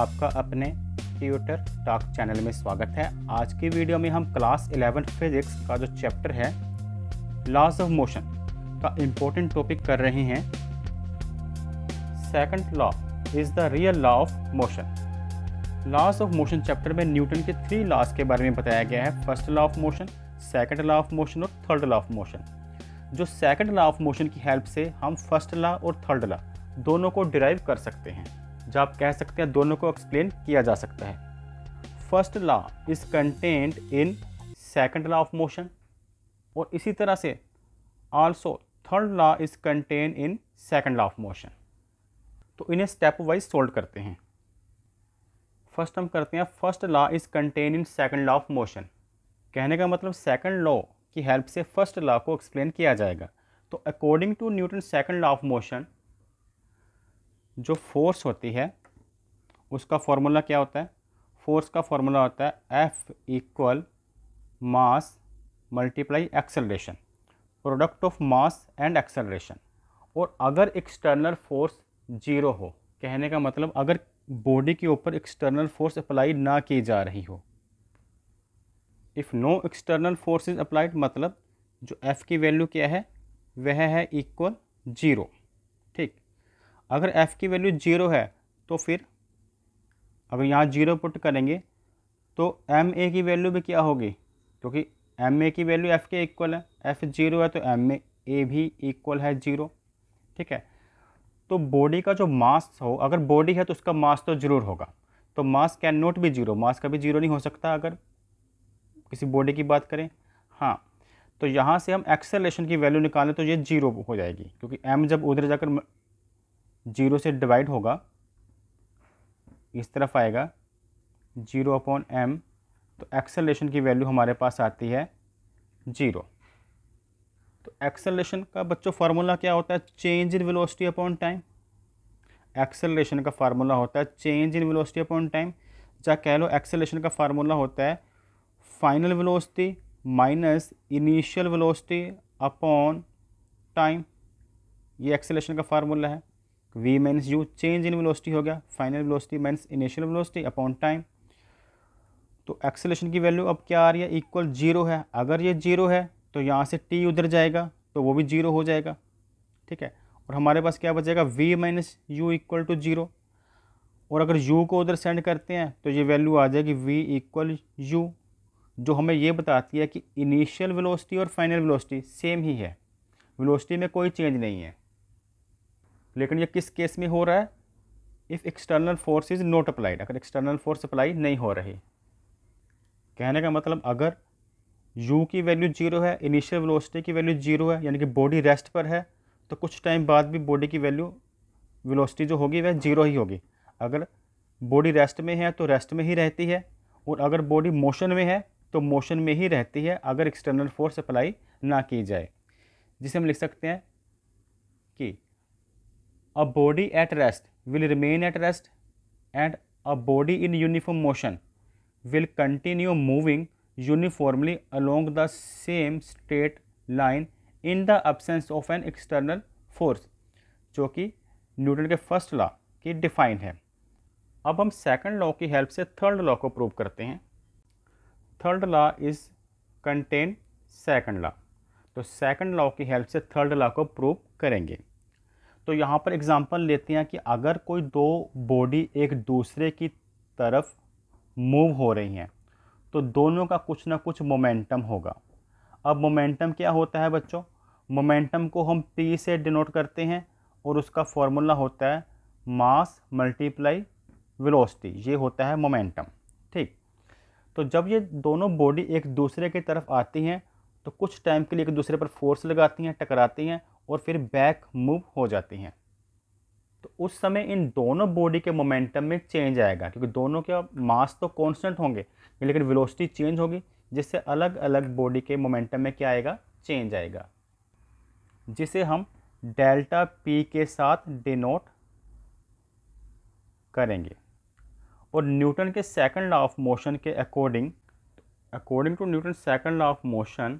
आपका अपने tutor talk channel में स्वागत है आज की वीडियो में हम क्लास 11 फिजिक्स का जो चैप्टर है लॉस ऑफ मोशन का इम्पोर्टेंट टॉपिक कर रहे हैं second law is the real law of motion laws of motion chapter में न्यूटन के थ्री लॉस के बारे में बताया गया है first law of motion second law of motion और थर्ड लॉ ऑफ मोशन जो सेकंड लॉ ऑफ मोशन की हेल्प से हम फर्स्ट लॉ और थर्ड लॉ दोनों को डिराइव कर सकते हैं जो आप कह सकते हैं दोनों को एक्सप्लेन किया जा सकता है first law is content in second law of motion और इसी तरह से also third law is contain in second law of motion तो इन्हें स्टेप वाइज सोल्व करते हैं फर्स्ट हम करते हैं first law is contain in second law of motion कहने का मतलब सेकंड लॉ की हेल्प से फर्स्ट लॉ को एक्सप्लेन किया जाएगा तो according to Newton second law of motion जो फोर्स होती है उसका फार्मूला क्या होता है फोर्स का फार्मूला होता है F equal mass multiply acceleration product of mass and acceleration और अगर एक्सटर्नल फोर्स जीरो हो कहने का मतलब अगर बॉडी के ऊपर एक्सटर्नल फोर्स अप्लाई ना की जा रही हो if no external force is applied मतलब जो एफ़ की वैल्यू क्या है वह है इक्वल जीरो ठीक अगर एफ़ की वैल्यू ज़ीरो है तो फिर अगर यहाँ जीरो पुट करेंगे तो एम ए की वैल्यू भी क्या होगी क्योंकि एम ए की वैल्यू एफ़ के इक्वल है एफ़ जीरो है तो एम ए भी इक्वल है जीरो ठीक है तो बॉडी का जो मास हो अगर बॉडी है तो उसका मास तो ज़रूर होगा तो mass can not be zero mass कभी जीरो नहीं हो सकता अगर किसी बॉडी की बात करें हाँ तो यहाँ से हम एक्सेलेशन की वैल्यू निकालें तो ये जीरो हो जाएगी क्योंकि एम जब उधर जाकर जीरो से डिवाइड होगा इस तरफ आएगा जीरो अपॉन एम तो एक्सेलेशन की वैल्यू हमारे पास आती है जीरो तो एक्सेलेशन का बच्चों फार्मूला क्या होता है change in velocity upon time acceleration का फार्मूला होता है change in velocity upon time या कह लो एक्सेलेशन का फार्मूला होता है final velocity minus initial velocity upon time ये एक्सेलेशन का फार्मूला है V minus U change in velocity हो गया final velocity minus initial velocity upon time तो एक्सेलेशन की वैल्यू अब क्या आ रही है इक्वल जीरो है अगर ये जीरो है तो यहाँ से टी उधर जाएगा तो वो भी जीरो हो जाएगा ठीक है और हमारे पास क्या बचेगा V minus U equal to zero और अगर u को उधर सेंड करते हैं तो ये वैल्यू आ जाएगी v इक्वल यू जो हमें ये बताती है कि इनिशियल वेलोसिटी और फाइनल वेलोसिटी सेम ही है वेलोसिटी में कोई चेंज नहीं है लेकिन ये किस केस में हो रहा है if external force is not applied अगर एक्सटर्नल फोर्स अप्लाई नहीं हो रही कहने का मतलब अगर u की वैल्यू जीरो है इनिशियल वेलोसिटी की वैल्यू जीरो है यानी कि बॉडी रेस्ट पर है तो कुछ टाइम बाद भी बॉडी की वैल्यू वेलोसिटी जो होगी वह जीरो ही होगी अगर बॉडी रेस्ट में है तो रेस्ट में ही रहती है और अगर बॉडी मोशन में है तो मोशन में ही रहती है अगर एक्सटर्नल फोर्स अप्लाई ना की जाए जिसे हम लिख सकते हैं कि a body at rest will remain at rest and a body in uniform motion will continue moving uniformly along the same straight line in the absence of an external force जो कि न्यूटन के first law की define है अब हम second law की help से third law को प्रूव करते हैं third law is contain second law तो सेकंड लॉ की हेल्प से थर्ड लॉ को प्रूव करेंगे तो यहाँ पर एग्ज़ाम्पल लेते हैं कि अगर कोई दो बॉडी एक दूसरे की तरफ मूव हो रही हैं तो दोनों का कुछ ना कुछ मोमेंटम होगा अब मोमेंटम क्या होता है बच्चों मोमेंटम को हम पी से डिनोट करते हैं और उसका फॉर्मूला होता है मास मल्टीप्लाई वेलोसिटी ये होता है मोमेंटम ठीक तो जब ये दोनों बॉडी एक दूसरे की तरफ आती हैं तो कुछ टाइम के लिए एक दूसरे पर फोर्स लगाती हैं टकराती हैं और फिर बैक मूव हो जाती हैं तो उस समय इन दोनों बॉडी के मोमेंटम में चेंज आएगा क्योंकि दोनों के मास तो कांस्टेंट होंगे लेकिन वेलोसिटी चेंज होगी जिससे अलग अलग बॉडी के मोमेंटम में क्या आएगा चेंज आएगा जिसे हम डेल्टा पी के साथ डिनोट करेंगे और न्यूटन के सेकंड लॉ ऑफ मोशन के according according to Newton second law of motion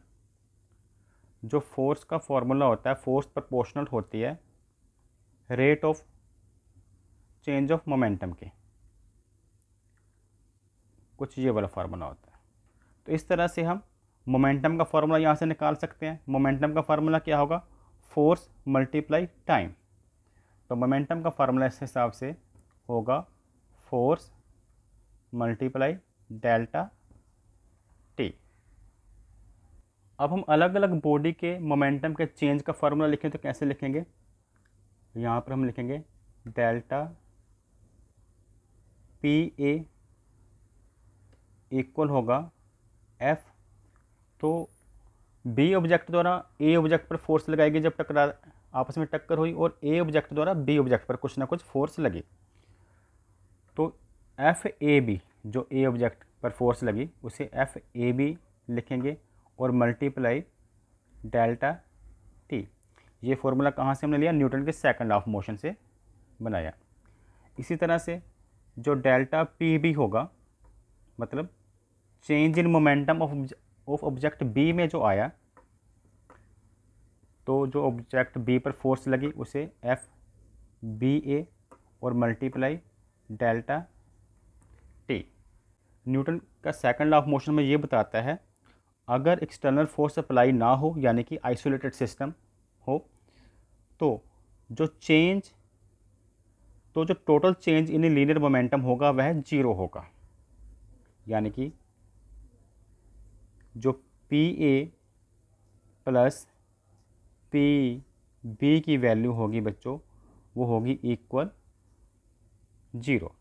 जो फोर्स का फॉर्मूला होता है फोर्स प्रपोर्शनल होती है rate of change of momentum के कुछ ये वाला फार्मूला होता है तो इस तरह से हम मोमेंटम का फार्मूला यहाँ से निकाल सकते हैं मोमेंटम का फार्मूला क्या होगा फोर्स मल्टीप्लाई टाइम तो मोमेंटम का फार्मूला इस हिसाब से होगा फोर्स मल्टीप्लाई डेल्टा अब हम अलग अलग बॉडी के मोमेंटम के चेंज का फार्मूला लिखें तो कैसे लिखेंगे यहाँ पर हम लिखेंगे डेल्टा पी ए इक्वल होगा एफ तो बी ऑब्जेक्ट द्वारा ए ऑब्जेक्ट पर फोर्स लगाएगी जब टकरा आपस में टक्कर हुई और ए ऑब्जेक्ट द्वारा बी ऑब्जेक्ट पर कुछ ना कुछ फोर्स लगी तो एफ ए बी जो ए ऑब्जेक्ट पर फोर्स लगी उसे एफ ए बी लिखेंगे और मल्टीप्लाई डेल्टा टी ये फॉर्मूला कहाँ से हमने लिया न्यूटन के सेकंड ऑफ मोशन से बनाया इसी तरह से जो डेल्टा पी भी होगा मतलब change in momentum of of object B में जो आया तो जो ऑब्जेक्ट बी पर फोर्स लगी उसे एफ बी ए और मल्टीप्लाई डेल्टा टी न्यूटन का सेकंड ऑफ मोशन में ये बताता है अगर एक्सटर्नल फोर्स अप्लाई ना हो यानी कि आइसोलेटेड सिस्टम हो तो जो चेंज तो जो total change in linear momentum होगा वह जीरो होगा यानी कि जो P A plus P B की वैल्यू होगी बच्चों वो होगी इक्वल जीरो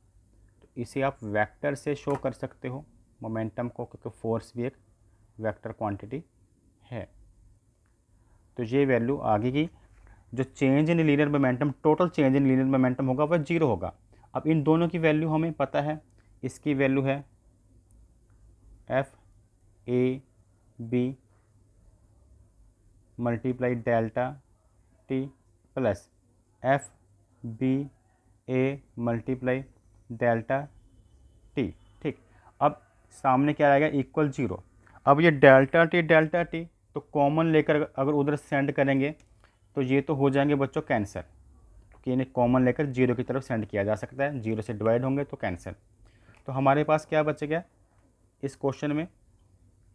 तो इसे आप वेक्टर से शो कर सकते हो मोमेंटम को क्योंकि फोर्स भी एक वेक्टर क्वांटिटी है तो ये वैल्यू आगे की जो change in linear momentum total change in linear momentum होगा वह जीरो होगा अब इन दोनों की वैल्यू हमें पता है इसकी वैल्यू है F A B multiply delta T plus F B A multiply delta T ठीक अब सामने क्या आएगा इक्वल जीरो अब ये डेल्टा टी डेल्टा टी तो कॉमन लेकर अगर उधर सेंड करेंगे तो ये तो हो जाएंगे बच्चों कैंसर क्योंकि इन्हें कॉमन लेकर जीरो की तरफ सेंड किया जा सकता है जीरो से डिवाइड होंगे तो कैंसर तो हमारे पास क्या बच गया इस क्वेश्चन में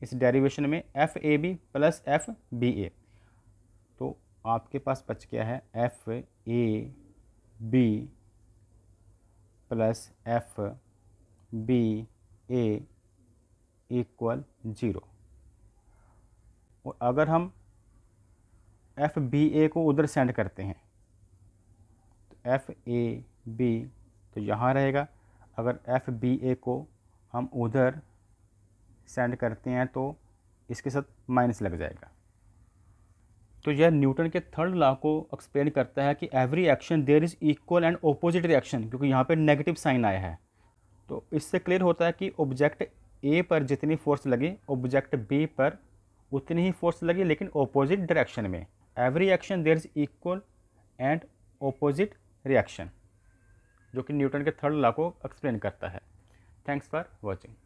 इस डेरिवेशन में F A B plus F B A तो आपके पास बच गया है F A B plus F B A equal zero और अगर हम एफ बी ए को उधर सेंड करते हैं तो एफ ए बी तो यहाँ रहेगा अगर एफ बी ए को हम उधर सेंड करते हैं तो इसके साथ माइनस लग जाएगा तो यह न्यूटन के थर्ड लॉ को एक्सप्लेन करता है कि every action there is equal and opposite reaction क्योंकि यहाँ पे नेगेटिव साइन आया है तो इससे क्लियर होता है कि ऑब्जेक्ट ए पर जितनी फोर्स लगी ऑब्जेक्ट बी पर उतनी ही फोर्स लगी लेकिन ऑपोजिट डायरेक्शन में every action there is equal and opposite reaction जो कि न्यूटन के थर्ड लॉ को एक्सप्लेन करता है थैंक्स फॉर वॉचिंग